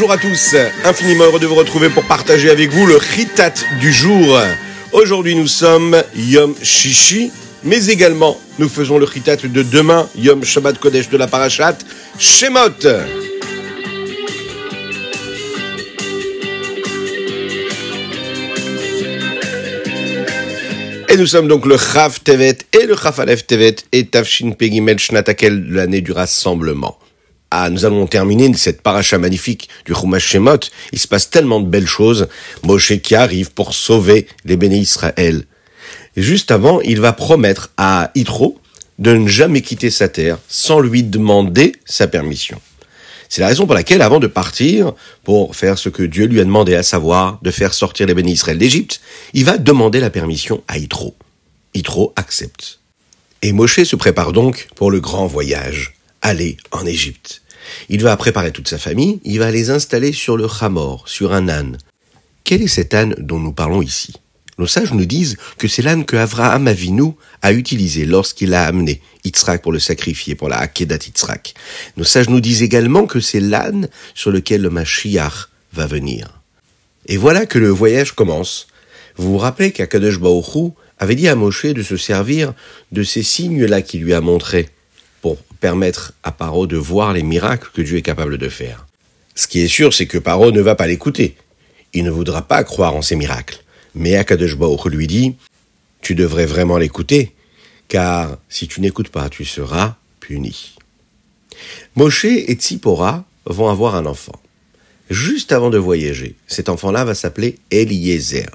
Bonjour à tous, infiniment heureux de vous retrouver pour partager avec vous le Ritat du jour. Aujourd'hui nous sommes Yom Shishi, mais également nous faisons le Ritat de demain, Yom Shabbat Kodesh de la Parashat, Shemot. Et nous sommes donc le Chav Tevet et le Chaf Tevet et Tafshin Pegimel Shnatakel de l'année du rassemblement. Ah, nous allons terminer cette paracha magnifique du Chumash Shemot. Il se passe tellement de belles choses. Moshe qui arrive pour sauver les bénis Israël. juste avant, il va promettre à Yitro de ne jamais quitter sa terre sans lui demander sa permission. C'est la raison pour laquelle, avant de partir pour faire ce que Dieu lui a demandé, à savoir de faire sortir les bénis Israël d'Égypte, il va demander la permission à Yitro. Yitro accepte. Et Moshe se prépare donc pour le grand voyage aller en Égypte. Il va préparer toute sa famille, il va les installer sur le Hamor, sur un âne. Quel est cet âne dont nous parlons ici Nos sages nous disent que c'est l'âne que Avraham Avinu a utilisé lorsqu'il a amené Yitzhak pour le sacrifier, pour la Hakedat Yitzhak. Nos sages nous disent également que c'est l'âne sur lequel le Mashiach va venir. Et voilà que le voyage commence. Vous vous rappelez qu'Akadosh Baoru avait dit à Moshe de se servir de ces signes-là qu'il lui a montrés pour permettre à Paro de voir les miracles que Dieu est capable de faire. Ce qui est sûr, c'est que Paro ne va pas l'écouter. Il ne voudra pas croire en ces miracles. Mais Akadosh lui dit Tu devrais vraiment l'écouter, car si tu n'écoutes pas, tu seras puni. Moshe et Tzipora vont avoir un enfant. Juste avant de voyager, cet enfant-là va s'appeler Eliezer.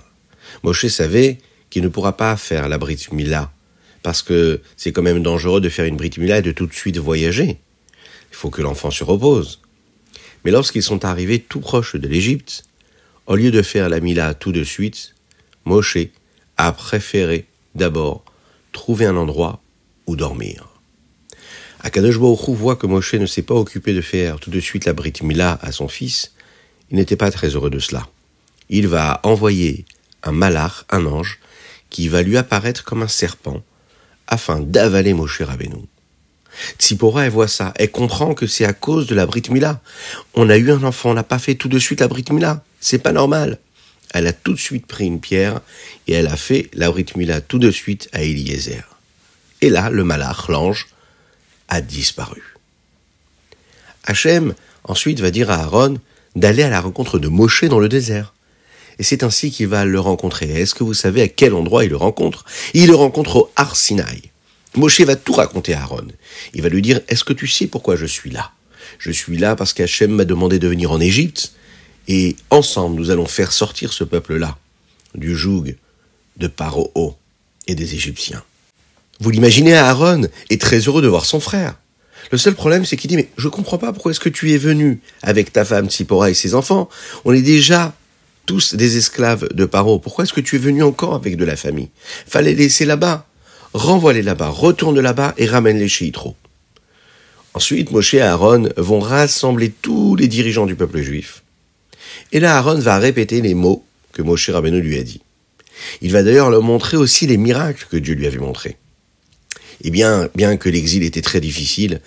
Moshe savait qu'il ne pourra pas faire la brit parce que c'est quand même dangereux de faire une mila et de tout de suite voyager. Il faut que l'enfant se repose. Mais lorsqu'ils sont arrivés tout proche de l'Égypte, au lieu de faire la mila tout de suite, Moshe a préféré d'abord trouver un endroit où dormir. Akadosh Baruch voit que Moshe ne s'est pas occupé de faire tout de suite la Brit Mila à son fils. Il n'était pas très heureux de cela. Il va envoyer un malar, un ange, qui va lui apparaître comme un serpent afin d'avaler Moshe Rabbeinu. Tzipora, elle voit ça. Elle comprend que c'est à cause de la Brit Mila. On a eu un enfant, on n'a pas fait tout de suite la Brit Mila. C'est pas normal. Elle a tout de suite pris une pierre et elle a fait la Brit tout de suite à Eliezer. Et là, le malach, l'ange, a disparu. Hachem, ensuite, va dire à Aaron d'aller à la rencontre de Moshe dans le désert. Et c'est ainsi qu'il va le rencontrer. Est-ce que vous savez à quel endroit il le rencontre Il le rencontre au Arsinaï. Moshe va tout raconter à Aaron. Il va lui dire, est-ce que tu sais pourquoi je suis là Je suis là parce qu'Hachem m'a demandé de venir en Égypte. Et ensemble, nous allons faire sortir ce peuple-là du joug de Paro et des Égyptiens. Vous l'imaginez, Aaron est très heureux de voir son frère. Le seul problème, c'est qu'il dit, mais je comprends pas pourquoi est-ce que tu es venu avec ta femme Tsipora et ses enfants. On est déjà tous des esclaves de Paro, pourquoi est-ce que tu es venu encore avec de la famille Fallait laisser là-bas. Renvoie-les là-bas, retourne là-bas et ramène-les chez Yitro. Ensuite, Moshe et Aaron vont rassembler tous les dirigeants du peuple juif. Et là, Aaron va répéter les mots que Moshe Rabbeinu lui a dit. Il va d'ailleurs leur montrer aussi les miracles que Dieu lui avait montrés. Et eh bien, bien que l'exil était très difficile,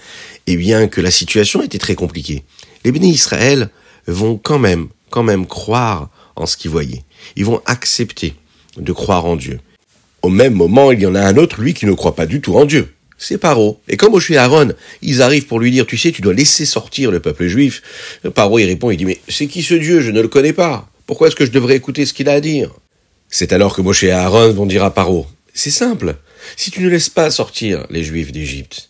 et eh bien que la situation était très compliquée, les bénis Israël vont quand même, quand même croire en ce qu'ils voyaient. Ils vont accepter de croire en Dieu. Au même moment, il y en a un autre, lui, qui ne croit pas du tout en Dieu. C'est Paro. Et quand Moshe et Aaron, ils arrivent pour lui dire, tu sais, tu dois laisser sortir le peuple juif, Paro, il répond, il dit, mais c'est qui ce Dieu? Je ne le connais pas. Pourquoi est-ce que je devrais écouter ce qu'il a à dire? C'est alors que Moshe et Aaron vont dire à Paro, c'est simple. Si tu ne laisses pas sortir les juifs d'Égypte,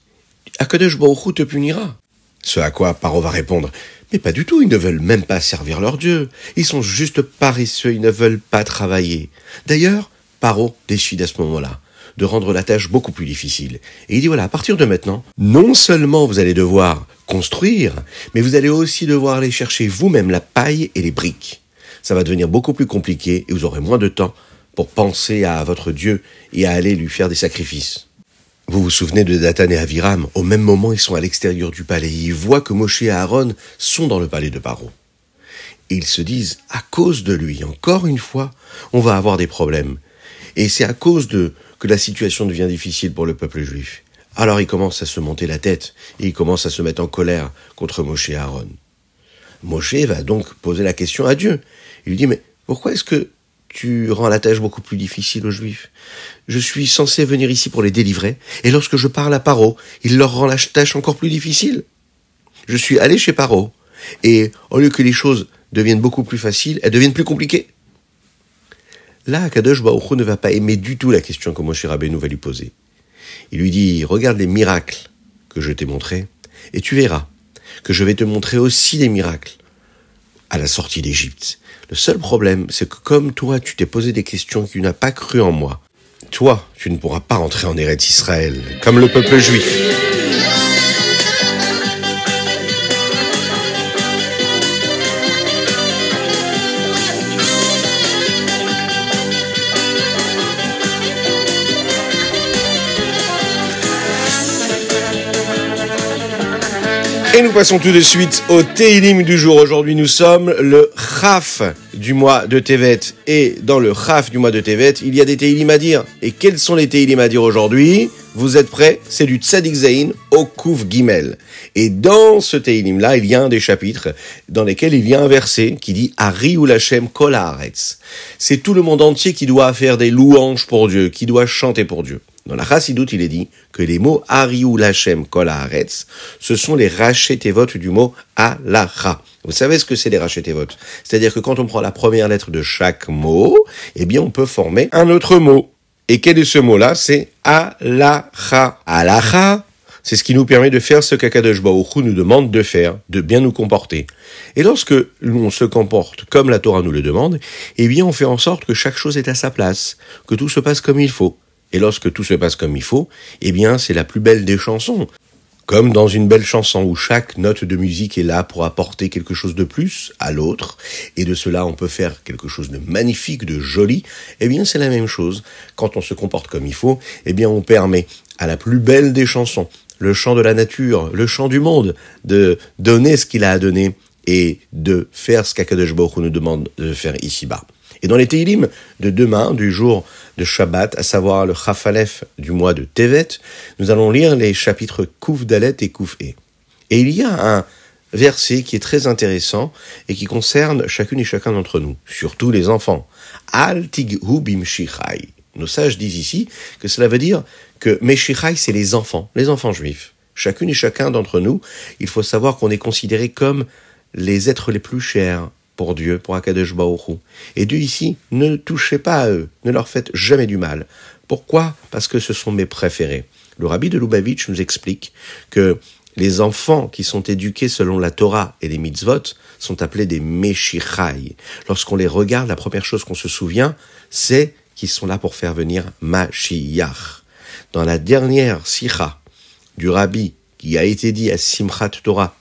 Akadosh Baruch te punira. Ce à quoi Paro va répondre, mais pas du tout, ils ne veulent même pas servir leur Dieu. Ils sont juste paresseux, ils ne veulent pas travailler. D'ailleurs, Paro décide à ce moment-là de rendre la tâche beaucoup plus difficile. Et il dit voilà, à partir de maintenant, non seulement vous allez devoir construire, mais vous allez aussi devoir aller chercher vous-même la paille et les briques. Ça va devenir beaucoup plus compliqué et vous aurez moins de temps pour penser à votre Dieu et à aller lui faire des sacrifices. Vous vous souvenez de Datan et Aviram, au même moment ils sont à l'extérieur du palais, ils voient que Moshe et Aaron sont dans le palais de Paro. ils se disent, à cause de lui, encore une fois, on va avoir des problèmes. Et c'est à cause de que la situation devient difficile pour le peuple juif. Alors ils commencent à se monter la tête, et ils commencent à se mettre en colère contre Moshe et Aaron. Moshe va donc poser la question à Dieu. Il lui dit, mais pourquoi est-ce que tu rends la tâche beaucoup plus difficile aux Juifs. Je suis censé venir ici pour les délivrer, et lorsque je parle à Paro, il leur rend la tâche encore plus difficile. Je suis allé chez Paro, et au lieu que les choses deviennent beaucoup plus faciles, elles deviennent plus compliquées. Là, Kadosh Baruch ne va pas aimer du tout la question que Moshe Rabbeinu va lui poser. Il lui dit, regarde les miracles que je t'ai montrés, et tu verras que je vais te montrer aussi des miracles à la sortie d'Égypte. Le seul problème, c'est que comme toi, tu t'es posé des questions que tu n'as pas cru en moi, toi, tu ne pourras pas rentrer en Eretz Israël, comme le peuple juif. Et nous passons tout de suite au Teilim du jour. Aujourd'hui, nous sommes le Chaf du mois de Tevet. Et dans le Chaf du mois de Tevet, il y a des Teilim à dire. Et quels sont les Teilim à dire aujourd'hui Vous êtes prêts C'est du Tzadik Zain au Kouf Gimel. Et dans ce Teilim-là, il y a un des chapitres dans lesquels il y a un verset qui dit Ari ou Lachem Kol C'est tout le monde entier qui doit faire des louanges pour Dieu, qui doit chanter pour Dieu. Dans la Chassidoute, il est dit que les mots Ariou Lachem Kol ce sont les rachetévotes du mot alaha ». Vous savez ce que c'est les rachetévotes C'est-à-dire que quand on prend la première lettre de chaque mot, eh bien, on peut former un autre mot. Et quel est ce mot-là C'est alaha ».« Alaha », c'est ce qui nous permet de faire ce qu'Akadosh Baruch nous demande de faire, de bien nous comporter. Et lorsque l'on se comporte comme la Torah nous le demande, eh bien on fait en sorte que chaque chose est à sa place, que tout se passe comme il faut. Et lorsque tout se passe comme il faut, eh bien, c'est la plus belle des chansons. Comme dans une belle chanson où chaque note de musique est là pour apporter quelque chose de plus à l'autre, et de cela on peut faire quelque chose de magnifique, de joli, eh bien c'est la même chose. Quand on se comporte comme il faut, eh bien on permet à la plus belle des chansons, le chant de la nature, le chant du monde, de donner ce qu'il a à donner et de faire ce qu'Akadosh Boku nous demande de faire ici-bas. Et dans les Teilim de demain, du jour de Shabbat, à savoir le Chafalef du mois de Tevet, nous allons lire les chapitres Kouf Dalet et Kouf E. Et il y a un verset qui est très intéressant et qui concerne chacune et chacun d'entre nous, surtout les enfants. Al tighu bimshichai. Nos sages disent ici que cela veut dire que meshichai, c'est les enfants, les enfants juifs. Chacune et chacun d'entre nous, il faut savoir qu'on est considéré comme les êtres les plus chers, pour Dieu, pour Akadosh Et Dieu ici, ne touchez pas à eux, ne leur faites jamais du mal. Pourquoi Parce que ce sont mes préférés. Le rabbi de Lubavitch nous explique que les enfants qui sont éduqués selon la Torah et les mitzvot sont appelés des Meshichai. Lorsqu'on les regarde, la première chose qu'on se souvient, c'est qu'ils sont là pour faire venir Mashiach. Dans la dernière sicha du rabbi qui a été dit à Simchat Torah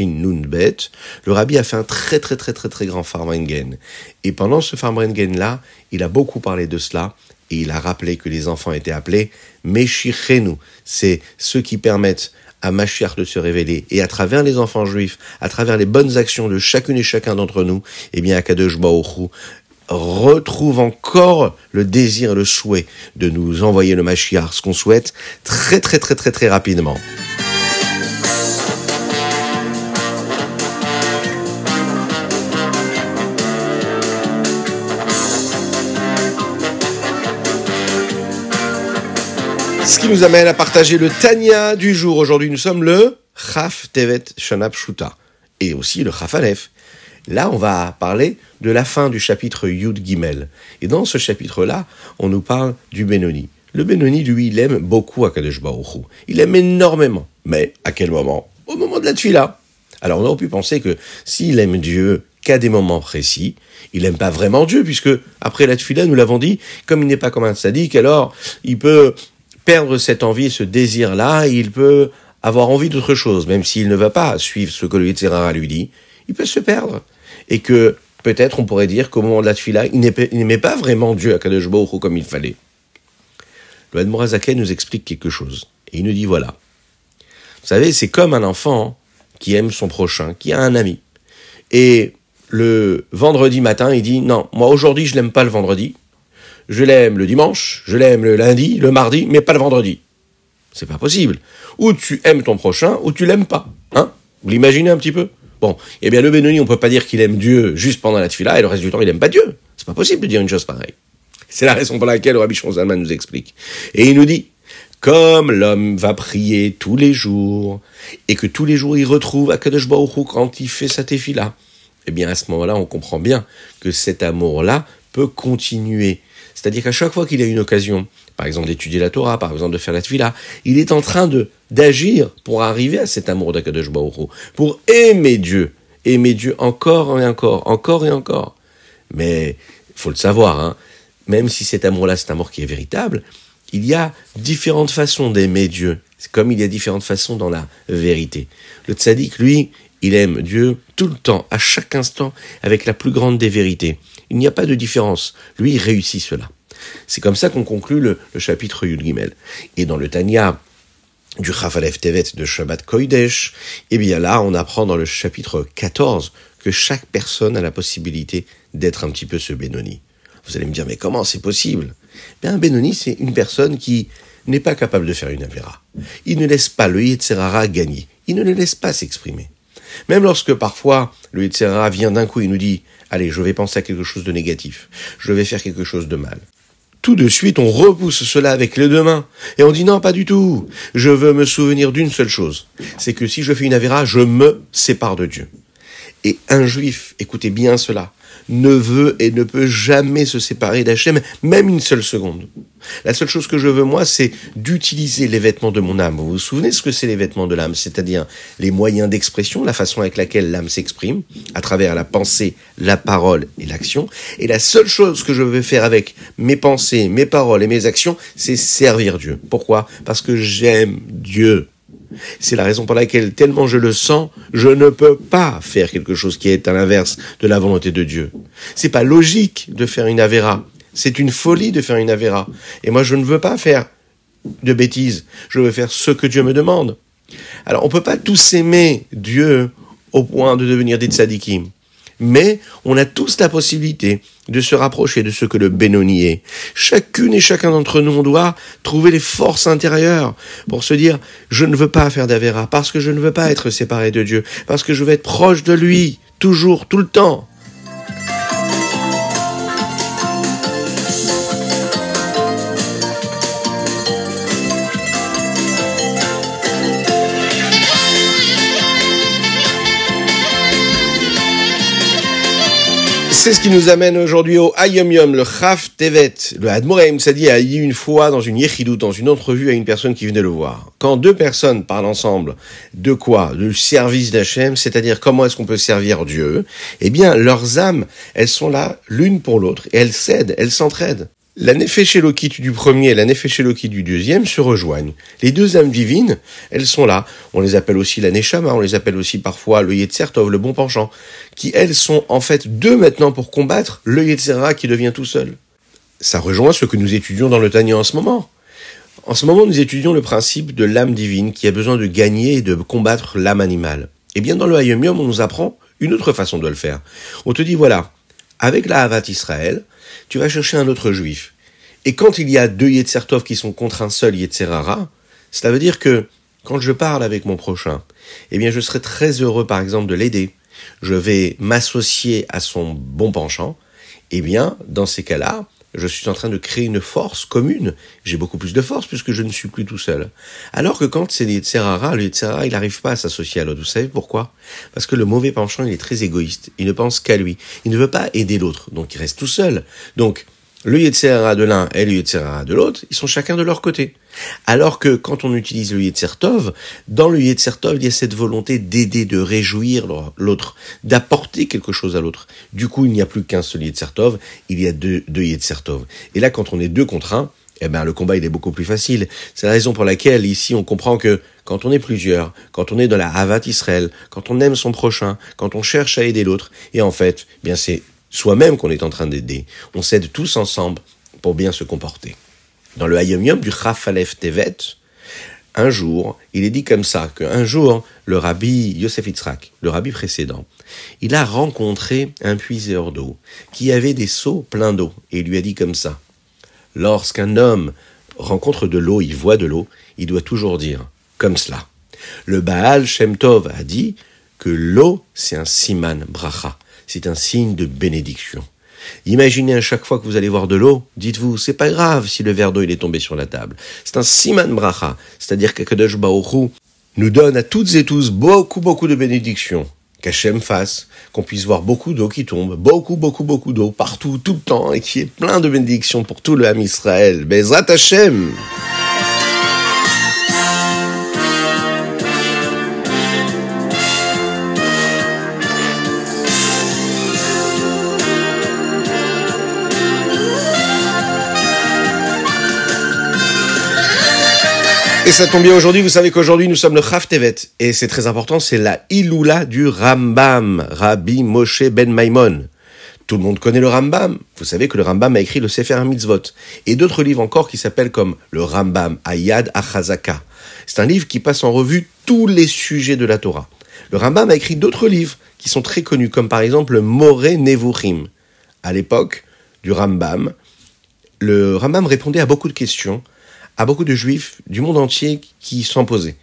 nun Nunbet, le rabbi a fait un très très très très très grand Farmengen. Et pendant ce Farmengen là, il a beaucoup parlé de cela et il a rappelé que les enfants étaient appelés Meshichenu. C'est ceux qui permettent à Mashiach de se révéler et à travers les enfants juifs, à travers les bonnes actions de chacune et chacun d'entre nous, eh bien Akadosh Baoru retrouve encore le désir le souhait de nous envoyer le Mashiach, ce qu'on souhaite très très très très très rapidement. Ce qui nous amène à partager le Tania du jour. Aujourd'hui, nous sommes le Chaf Tevet Shanab Shuta et aussi le Chaf Aleph. Là, on va parler de la fin du chapitre Yud Gimel. Et dans ce chapitre-là, on nous parle du Benoni. Le Benoni, lui, il aime beaucoup Akadosh Baruch Il aime énormément. Mais à quel moment Au moment de la tuila. Alors on aurait pu penser que s'il aime Dieu qu'à des moments précis, il n'aime pas vraiment Dieu, puisque après la tuila, nous l'avons dit, comme il n'est pas comme un sadique, alors il peut perdre cette envie, ce désir-là, il peut avoir envie d'autre chose, même s'il ne va pas suivre ce que le Yitzhara lui dit, il peut se perdre. Et que peut-être on pourrait dire qu'au moment de la tefila, il n'aimait pas vraiment Dieu à kadesh comme il fallait le nous explique quelque chose. Et il nous dit voilà. Vous savez, c'est comme un enfant qui aime son prochain, qui a un ami. Et le vendredi matin, il dit non, moi aujourd'hui je l'aime pas le vendredi. Je l'aime le dimanche, je l'aime le lundi, le mardi, mais pas le vendredi. C'est pas possible. Ou tu aimes ton prochain, ou tu l'aimes pas. Hein Vous l'imaginez un petit peu Bon, eh bien le Benoni, on peut pas dire qu'il aime Dieu juste pendant la tefila et le reste du temps il n'aime pas Dieu. C'est pas possible de dire une chose pareille. C'est la raison pour laquelle Rabbi Zalman nous explique. Et il nous dit, comme l'homme va prier tous les jours, et que tous les jours il retrouve Akadosh Baruch Hu quand il fait sa tefila, eh bien à ce moment-là, on comprend bien que cet amour-là peut continuer. C'est-à-dire qu'à chaque fois qu'il a une occasion, par exemple d'étudier la Torah, par exemple de faire la tefila, il est en train de d'agir pour arriver à cet amour d'Akadosh Baruch Hu, pour aimer Dieu, aimer Dieu encore et encore, encore et encore. Mais faut le savoir, hein, même si cet amour-là, c'est un amour qui est véritable, il y a différentes façons d'aimer Dieu, comme il y a différentes façons dans la vérité. Le tzaddik, lui, il aime Dieu tout le temps, à chaque instant, avec la plus grande des vérités. Il n'y a pas de différence. Lui, réussit cela. C'est comme ça qu'on conclut le, chapitre Yud Gimel. Et dans le Tanya du Chafalev Tevet de Shabbat Koidesh, eh bien là, on apprend dans le chapitre 14 que chaque personne a la possibilité d'être un petit peu ce Benoni. Vous allez me dire, mais comment c'est possible eh bien, Benoni, c'est une personne qui n'est pas capable de faire une avéra. Il ne laisse pas le Yetzerara gagner. Il ne le laisse pas s'exprimer. Même lorsque parfois le Yetzerara vient d'un coup et nous dit Allez, je vais penser à quelque chose de négatif, je vais faire quelque chose de mal. Tout de suite, on repousse cela avec les deux mains et on dit Non, pas du tout. Je veux me souvenir d'une seule chose c'est que si je fais une avéra, je me sépare de Dieu. Et un juif, écoutez bien cela, ne veut et ne peut jamais se séparer d'Hachem, même une seule seconde. La seule chose que je veux, moi, c'est d'utiliser les vêtements de mon âme. Vous vous souvenez ce que c'est les vêtements de l'âme C'est-à-dire les moyens d'expression, la façon avec laquelle l'âme s'exprime, à travers la pensée, la parole et l'action. Et la seule chose que je veux faire avec mes pensées, mes paroles et mes actions, c'est servir Dieu. Pourquoi Parce que j'aime Dieu. C'est la raison pour laquelle, tellement je le sens, je ne peux pas faire quelque chose qui est à l'inverse de la volonté de Dieu. C'est pas logique de faire une avéra. C'est une folie de faire une avéra. Et moi, je ne veux pas faire de bêtises. Je veux faire ce que Dieu me demande. Alors, on peut pas tous aimer Dieu au point de devenir des tzadikim mais on a tous la possibilité de se rapprocher de ce que le Benoni est. Chacune et chacun d'entre nous, on doit trouver les forces intérieures pour se dire, je ne veux pas faire d'Avera, parce que je ne veux pas être séparé de Dieu, parce que je veux être proche de lui, toujours, tout le temps. C'est ce qui nous amène aujourd'hui au Ayom Yom, le Khaf Tevet. Le à Sadi a une fois dans une yechidou, dans une entrevue à une personne qui venait le voir. Quand deux personnes parlent ensemble de quoi Du service d'Hachem, c'est-à-dire comment est-ce qu'on peut servir Dieu, eh bien leurs âmes, elles sont là l'une pour l'autre et elles s'aident, elles s'entraident. La nefesh du premier et la nefesh du deuxième se rejoignent. Les deux âmes divines, elles sont là. On les appelle aussi la Neshama, on les appelle aussi parfois le Yetzertov, le bon penchant, qui elles sont en fait deux maintenant pour combattre le Yetzera qui devient tout seul. Ça rejoint ce que nous étudions dans le Tanya en ce moment. En ce moment, nous étudions le principe de l'âme divine qui a besoin de gagner et de combattre l'âme animale. Et eh bien dans le Hayom on nous apprend une autre façon de le faire. On te dit voilà, avec la Havat Israël, tu vas chercher un autre juif. Et quand il y a deux Yetzertov qui sont contre un seul Yetzerara, cela veut dire que quand je parle avec mon prochain, eh bien je serai très heureux par exemple de l'aider. Je vais m'associer à son bon penchant. Eh bien, dans ces cas-là, je suis en train de créer une force commune. J'ai beaucoup plus de force puisque je ne suis plus tout seul. Alors que quand c'est les serrara il n'arrive pas à s'associer à l'autre. Vous savez pourquoi Parce que le mauvais penchant, il est très égoïste. Il ne pense qu'à lui. Il ne veut pas aider l'autre. Donc il reste tout seul. Donc, le de l'un et le Yetzirah de l'autre, ils sont chacun de leur côté. Alors que quand on utilise le de Tov, dans le de Tov, il y a cette volonté d'aider, de réjouir l'autre, d'apporter quelque chose à l'autre. Du coup, il n'y a plus qu'un seul de Tov, il y a deux, deux de Tov. Et là, quand on est deux contre un, eh ben, le combat, il est beaucoup plus facile. C'est la raison pour laquelle, ici, on comprend que quand on est plusieurs, quand on est dans la Havat Israël, quand on aime son prochain, quand on cherche à aider l'autre, et en fait, bien, c'est soi-même qu'on est en train d'aider. On s'aide tous ensemble pour bien se comporter. Dans le Hayom du Rafalef Tevet, un jour, il est dit comme ça qu'un jour, le rabbi Yosef Itzrak, le rabbi précédent, il a rencontré un puiseur d'eau qui avait des seaux pleins d'eau et il lui a dit comme ça Lorsqu'un homme rencontre de l'eau, il voit de l'eau, il doit toujours dire comme cela. Le Baal Shem Tov a dit que l'eau, c'est un siman bracha c'est un signe de bénédiction. Imaginez à chaque fois que vous allez voir de l'eau, dites-vous, c'est pas grave si le verre d'eau est tombé sur la table. C'est un siman bracha, c'est-à-dire qu'Akadosh Baoru nous donne à toutes et tous beaucoup, beaucoup de bénédictions. Qu'Hachem fasse, qu'on puisse voir beaucoup d'eau qui tombe, beaucoup, beaucoup, beaucoup d'eau, partout, tout le temps, et qui est plein de bénédictions pour tout le Ham Israël. Bezrat Hachem! Et ça tombe bien aujourd'hui, vous savez qu'aujourd'hui nous sommes le Chav Et c'est très important, c'est la Iloula du Rambam, Rabbi Moshe Ben Maimon. Tout le monde connaît le Rambam. Vous savez que le Rambam a écrit le Sefer Mitzvot. Et d'autres livres encore qui s'appellent comme le Rambam, Ayad Achazaka. C'est un livre qui passe en revue tous les sujets de la Torah. Le Rambam a écrit d'autres livres qui sont très connus, comme par exemple le Moré Nevuchim. À l'époque du Rambam, le Rambam répondait à beaucoup de questions à beaucoup de juifs du monde entier qui s'en posaient.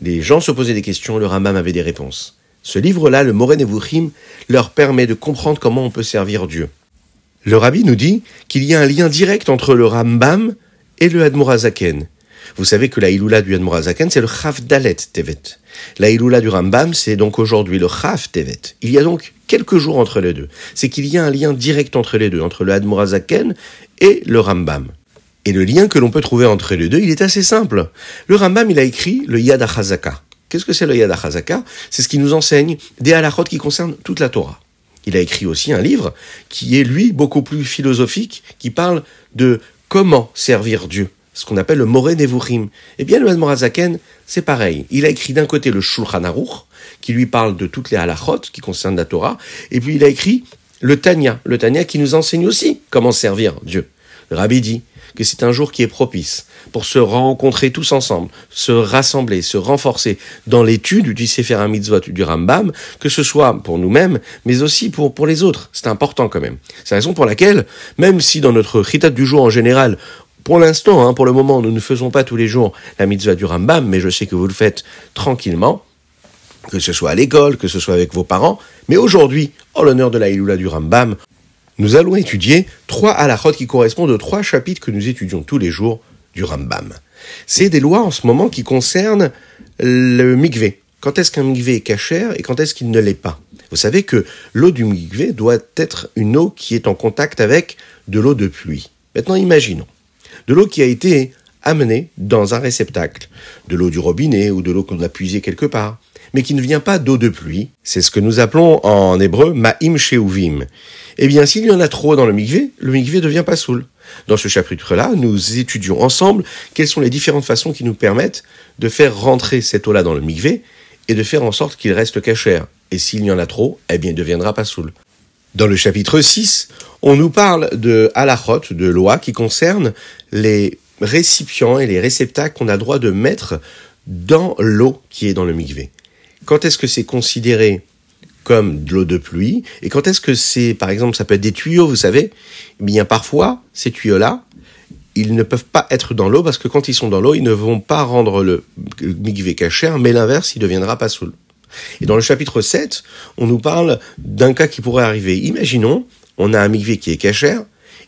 Les gens se posaient des questions, le Rambam avait des réponses. Ce livre-là, le Moré Nevuchim, leur permet de comprendre comment on peut servir Dieu. Le rabbi nous dit qu'il y a un lien direct entre le Rambam et le Admorazaken. Vous savez que la ilula du Admorazaken, c'est le Chaf Dalet Tevet. La du Rambam, c'est donc aujourd'hui le Chaf Tevet. Il y a donc quelques jours entre les deux. C'est qu'il y a un lien direct entre les deux, entre le Admorazaken et le Rambam. Et le lien que l'on peut trouver entre les deux, il est assez simple. Le Rambam, il a écrit le Yad HaChazaka. Qu'est-ce que c'est le Yad HaChazaka C'est ce qui nous enseigne des halachot qui concernent toute la Torah. Il a écrit aussi un livre qui est, lui, beaucoup plus philosophique, qui parle de comment servir Dieu, ce qu'on appelle le Moré Nevuchim. Eh bien, le Morazaken, c'est pareil. Il a écrit d'un côté le Shulchan Aruch, qui lui parle de toutes les halachot qui concernent la Torah, et puis il a écrit le Tanya, le Tanya qui nous enseigne aussi comment servir Dieu. Le Rabbi dit, que c'est un jour qui est propice pour se rencontrer tous ensemble, se rassembler, se renforcer dans l'étude du Sefer du Rambam, que ce soit pour nous-mêmes, mais aussi pour, pour les autres. C'est important quand même. C'est la raison pour laquelle, même si dans notre chitat du jour en général, pour l'instant, hein, pour le moment, nous ne faisons pas tous les jours la mitzvah du Rambam, mais je sais que vous le faites tranquillement, que ce soit à l'école, que ce soit avec vos parents. Mais aujourd'hui, en l'honneur de la Iloula du Rambam, nous allons étudier trois halachot qui correspondent aux trois chapitres que nous étudions tous les jours du Rambam. C'est des lois en ce moment qui concernent le mikvé. Quand est-ce qu'un mikvé est cachère et quand est-ce qu'il ne l'est pas Vous savez que l'eau du mikvé doit être une eau qui est en contact avec de l'eau de pluie. Maintenant, imaginons de l'eau qui a été amenée dans un réceptacle, de l'eau du robinet ou de l'eau qu'on a puisée quelque part mais qui ne vient pas d'eau de pluie. C'est ce que nous appelons en hébreu ma'im sheuvim. Eh bien, s'il y en a trop dans le mikvé, le mikvé devient pas soul. Dans ce chapitre-là, nous étudions ensemble quelles sont les différentes façons qui nous permettent de faire rentrer cette eau-là dans le mikvé et de faire en sorte qu'il reste cachère. Et s'il y en a trop, eh bien, il ne deviendra pas soul. Dans le chapitre 6, on nous parle de halachot, de loi qui concerne les récipients et les réceptacles qu'on a droit de mettre dans l'eau qui est dans le mikvé quand est-ce que c'est considéré comme de l'eau de pluie et quand est-ce que c'est, par exemple, ça peut être des tuyaux, vous savez, eh bien parfois ces tuyaux-là, ils ne peuvent pas être dans l'eau parce que quand ils sont dans l'eau, ils ne vont pas rendre le migvé cachère, hein, mais l'inverse, il deviendra pas soul. Et dans le chapitre 7, on nous parle d'un cas qui pourrait arriver. Imaginons, on a un mikvé qui est cachère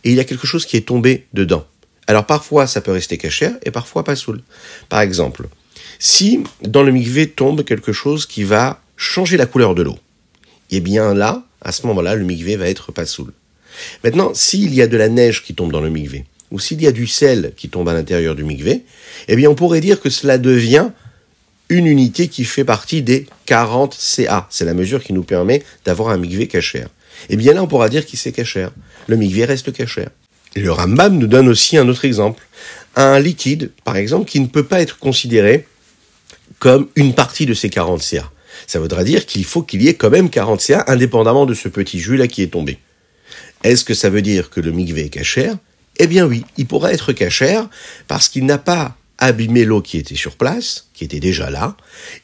et il y a quelque chose qui est tombé dedans. Alors parfois, ça peut rester cachère et parfois pas soul. Par exemple, si dans le mikvé tombe quelque chose qui va changer la couleur de l'eau, eh bien là, à ce moment-là, le mikvé va être pas soule. Maintenant, s'il y a de la neige qui tombe dans le miGV, ou s'il y a du sel qui tombe à l'intérieur du MiGV, eh bien on pourrait dire que cela devient une unité qui fait partie des 40 CA. C'est la mesure qui nous permet d'avoir un mikvé cachère. Eh bien là, on pourra dire qu'il s'est cachère. Le mikvé reste cachère. Le Rambam nous donne aussi un autre exemple. Un liquide, par exemple, qui ne peut pas être considéré comme une partie de ces 40 CA. Ça voudra dire qu'il faut qu'il y ait quand même 40 CA indépendamment de ce petit jus-là qui est tombé. Est-ce que ça veut dire que le MiGV est cachère Eh bien oui, il pourra être cachère parce qu'il n'a pas abîmé l'eau qui était sur place, qui était déjà là,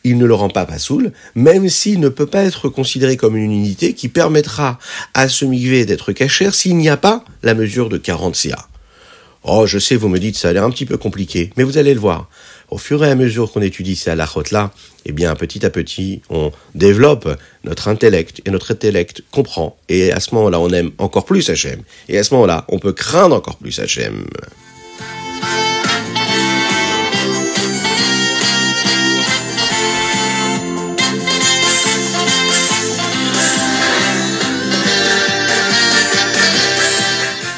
il ne le rend pas saoul, même s'il ne peut pas être considéré comme une unité qui permettra à ce migvé d'être cachère s'il n'y a pas la mesure de 40 CA. Oh, je sais, vous me dites, ça a l'air un petit peu compliqué, mais vous allez le voir. Au fur et à mesure qu'on étudie ces rote là eh bien, petit à petit, on développe notre intellect et notre intellect comprend. Et à ce moment-là, on aime encore plus HM. Et à ce moment-là, on peut craindre encore plus HM.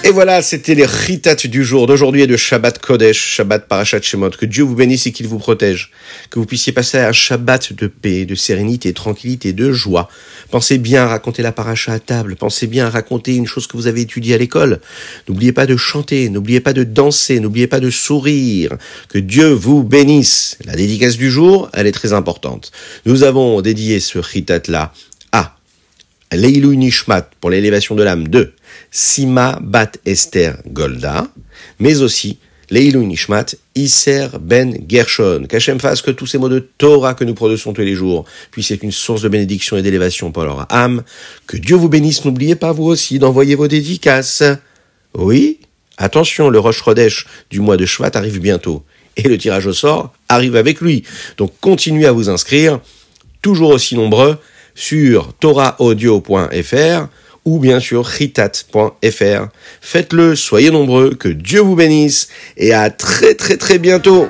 Et voilà, c'était les ritats du jour d'aujourd'hui et de Shabbat Kodesh, Shabbat Parashat Shemot. Que Dieu vous bénisse et qu'il vous protège. Que vous puissiez passer un Shabbat de paix, de sérénité, de tranquillité, de joie. Pensez bien à raconter la paracha à table. Pensez bien à raconter une chose que vous avez étudiée à l'école. N'oubliez pas de chanter. N'oubliez pas de danser. N'oubliez pas de sourire. Que Dieu vous bénisse. La dédicace du jour, elle est très importante. Nous avons dédié ce ritat là à Leilou Nishmat pour l'élévation de l'âme de Sima Bat Esther Golda, mais aussi Leilou Nishmat Isser Ben Gershon. Qu'Hachem fasse que tous ces mots de Torah que nous produisons tous les jours puissent être une source de bénédiction et d'élévation pour leur âme. Que Dieu vous bénisse. N'oubliez pas, vous aussi, d'envoyer vos dédicaces. Oui, attention, le Roche Rodèche du mois de Shvat arrive bientôt. Et le tirage au sort arrive avec lui. Donc continuez à vous inscrire, toujours aussi nombreux, sur TorahAudio.fr ou bien sur ritat.fr. Faites-le, soyez nombreux, que Dieu vous bénisse et à très très très bientôt.